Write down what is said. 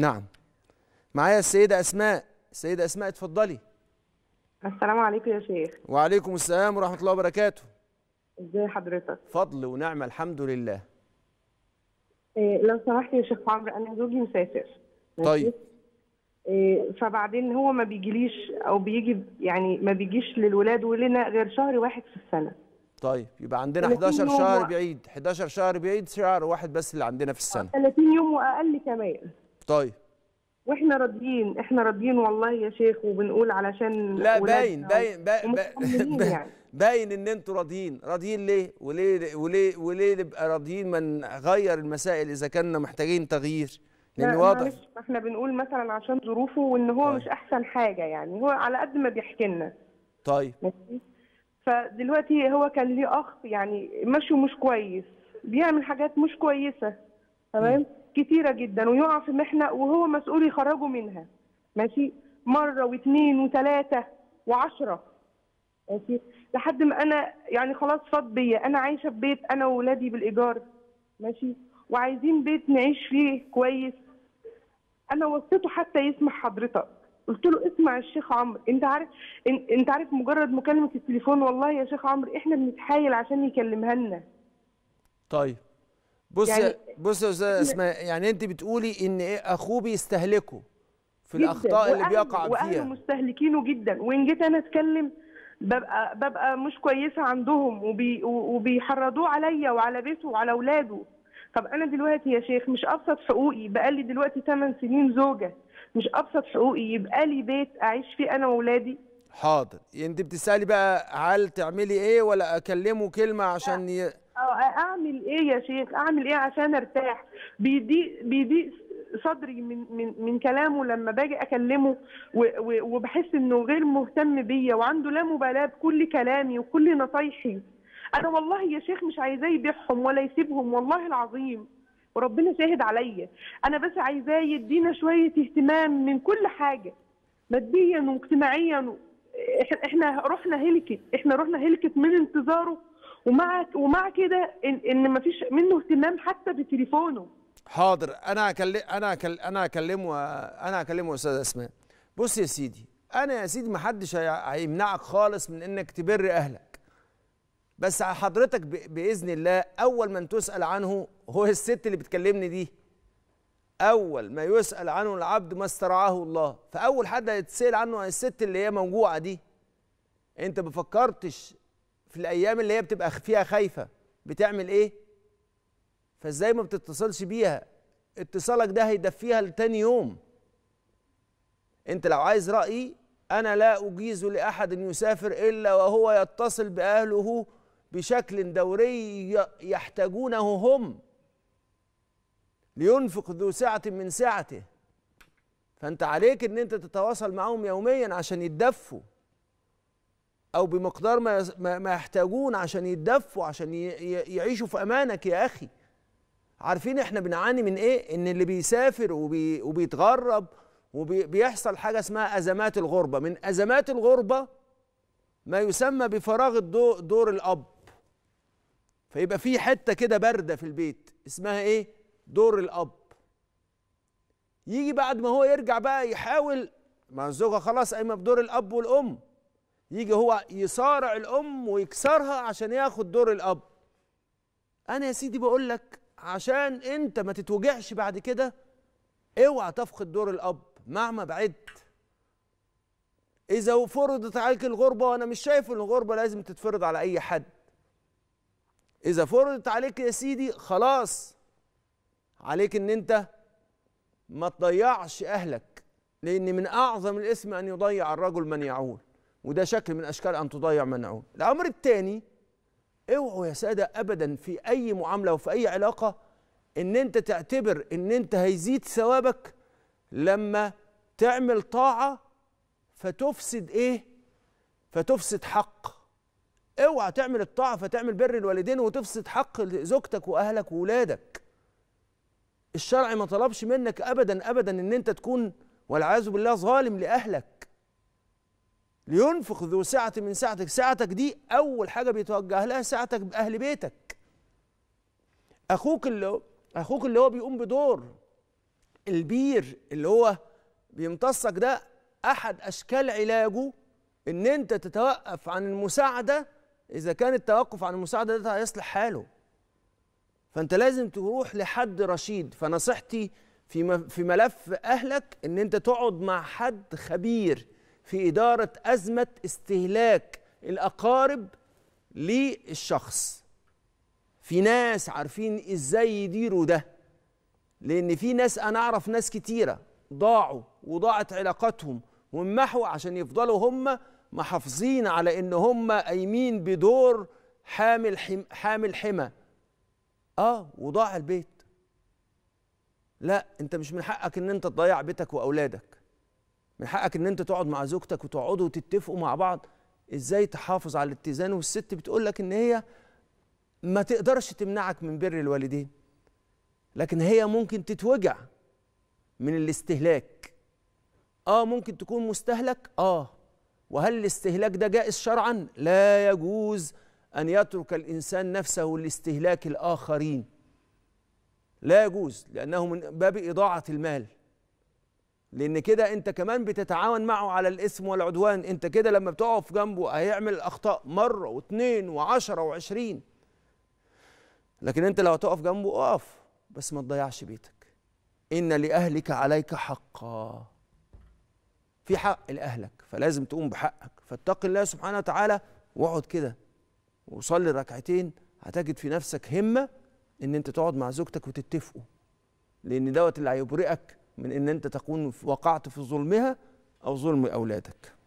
نعم معايا السيدة أسماء السيدة أسماء اتفضلي السلام عليكم يا شيخ وعليكم السلام ورحمة الله وبركاته ازي حضرتك فضل ونعمة الحمد لله إيه لو سمحت يا شيخ عمرو أنا زوجي مسافر طيب إيه فبعدين هو ما بيجيليش أو بيجي يعني ما بيجيش للولاد ولنا غير شهر واحد في السنة طيب يبقى عندنا 11 شهر بعيد 11 شهر بعيد شهر واحد بس اللي عندنا في السنة 30 يوم وأقل كمان طيب واحنا راضيين احنا راضيين والله يا شيخ وبنقول علشان لا باين باين باين باين, يعني. باين ان انتوا راضيين راضيين ليه وليه وليه وليه نبقى راضيين ما نغير المسائل اذا كنا محتاجين تغيير لان واضح احنا بنقول مثلا عشان ظروفه وان هو طيب. مش احسن حاجه يعني هو على قد ما بيحكي لنا طيب فدلوقتي هو كان ليه اخ يعني ماشي مش كويس بيعمل حاجات مش كويسه تمام كتيره جدا ويقع في محنه وهو مسؤول يخرجه منها ماشي مره واثنين وثلاثه وعشره ماشي لحد ما انا يعني خلاص فاض بيا انا عايشه في بيت انا واولادي بالايجار ماشي وعايزين بيت نعيش فيه كويس انا وصيته حتى يسمع حضرتك قلت له اسمع الشيخ عمرو انت عارف انت عارف مجرد مكالمه التليفون والله يا شيخ عمرو احنا بنتحايل عشان يكلمها لنا طيب بص يعني بص يا استاذه اسماء يعني انت بتقولي ان إيه، اخوه بيستهلكه في الاخطاء اللي بيقع فيها واهله مستهلكينه جدا وان جيت انا اتكلم ببقى ببقى مش كويسه عندهم وبي وبيحرضوه عليا وعلى بيته وعلى اولاده طب انا دلوقتي يا شيخ مش ابسط حقوقي بقى لي دلوقتي 8 سنين زوجه مش ابسط حقوقي يبقى لي بيت اعيش فيه انا واولادي حاضر يعني انت بتسالي بقى هل تعملي ايه ولا اكلمه كلمه عشان ي... اعمل ايه يا شيخ اعمل ايه عشان ارتاح بيضيق بيضيق صدري من من من كلامه لما باجي اكلمه وبحس انه غير مهتم بيا وعنده لا مبالاه بكل كلامي وكل نصايحي انا والله يا شيخ مش عايزاه يبيعهم ولا يسيبهم والله العظيم وربنا شاهد عليا انا بس عايزاه يدينا شويه اهتمام من كل حاجه ماديا واجتماعيا احنا رحنا هلكت احنا رحنا هلكت من انتظاره ومع ومع كده ان, إن ما فيش منه اهتمام حتى بتليفونه حاضر انا هكلم انا هكلم انا هكلمه انا هكلمه استاذ اسماء بص يا سيدي انا يا سيدي ما حدش هيمنعك خالص من انك تبر اهلك بس حضرتك باذن الله اول من تسال عنه هو الست اللي بتكلمني دي اول ما يسال عنه العبد ما استرعاه الله فاول حد هيتسال عنه الست اللي هي موجوعه دي انت ما فكرتش في الايام اللي هي بتبقى فيها خايفه بتعمل ايه فازاي ما بتتصلش بيها اتصالك ده هيدفيها لتاني يوم انت لو عايز رايي انا لا اجيز لاحد يسافر الا وهو يتصل باهله بشكل دوري يحتاجونه هم لينفق ذو سعه من سعته فانت عليك ان انت تتواصل معهم يوميا عشان يتدفوا او بمقدار ما ما يحتاجون عشان يتدفوا عشان يعيشوا في امانك يا اخي عارفين احنا بنعاني من ايه ان اللي بيسافر وبي وبيتغرب وبيحصل حاجه اسمها ازمات الغربه من ازمات الغربه ما يسمى بفراغ الدو دور الاب فيبقى في حته كده بارده في البيت اسمها ايه دور الاب يجي بعد ما هو يرجع بقى يحاول ما الزوجه خلاص قايمه بدور الاب والام يجي هو يصارع الام ويكسرها عشان ياخد دور الاب انا يا سيدي بقول لك عشان انت ما تتوجعش بعد كده اوعى تفقد دور الاب مهما بعدت اذا فرضت عليك الغربه وانا مش شايف ان الغربه لازم تتفرض على اي حد اذا فرضت عليك يا سيدي خلاص عليك ان انت ما تضيعش اهلك لان من اعظم الاسم ان يضيع الرجل من يعول وده شكل من اشكال ان تضيع منعون الامر الثاني اوعوا يا ساده ابدا في اي معامله وفي اي علاقه ان انت تعتبر ان انت هيزيد ثوابك لما تعمل طاعه فتفسد ايه فتفسد حق اوعى تعمل الطاعه فتعمل بر الوالدين وتفسد حق زوجتك واهلك وولادك الشرع ما طلبش منك ابدا ابدا ان انت تكون والعياذ بالله ظالم لاهلك لينفق ذو سعة من سعتك سعتك دي أول حاجة بيتوجه لها سعتك بأهل بيتك أخوك اللي أخوك اللي هو بيقوم بدور البير اللي هو بيمتصك ده أحد أشكال علاجه إن أنت تتوقف عن المساعدة إذا كان التوقف عن المساعدة ده هيصلح حاله فأنت لازم تروح لحد رشيد فنصيحتي في في ملف أهلك إن أنت تقعد مع حد خبير في إدارة أزمة استهلاك الأقارب للشخص في ناس عارفين إزاي يديروا ده لأن في ناس أنا أعرف ناس كتيرة ضاعوا وضاعت علاقاتهم ومحوا عشان يفضلوا هم محافظين على إن هم قايمين بدور حامل حم حامل حمى آه وضاع البيت لا أنت مش من حقك إن أنت تضيع بيتك وأولادك من حقك ان انت تقعد مع زوجتك وتقعدوا وتتفقوا مع بعض ازاي تحافظ على الاتزان والست بتقول لك ان هي ما تقدرش تمنعك من بر الوالدين لكن هي ممكن تتوجع من الاستهلاك اه ممكن تكون مستهلك اه وهل الاستهلاك ده جائز شرعا لا يجوز ان يترك الانسان نفسه لاستهلاك الاخرين لا يجوز لانه من باب اضاعه المال لان كده انت كمان بتتعاون معه على الاسم والعدوان انت كده لما بتقف جنبه هيعمل اخطاء مره واثنين وعشرة وعشرين لكن انت لو هتقف جنبه اقف بس ما تضيعش بيتك ان لاهلك عليك حقا في حق لاهلك فلازم تقوم بحقك فاتق الله سبحانه وتعالى واقعد كده وصلي ركعتين هتجد في نفسك همه ان انت تقعد مع زوجتك وتتفقوا لان دوت اللي هيبرئك من ان انت تكون وقعت في ظلمها او ظلم اولادك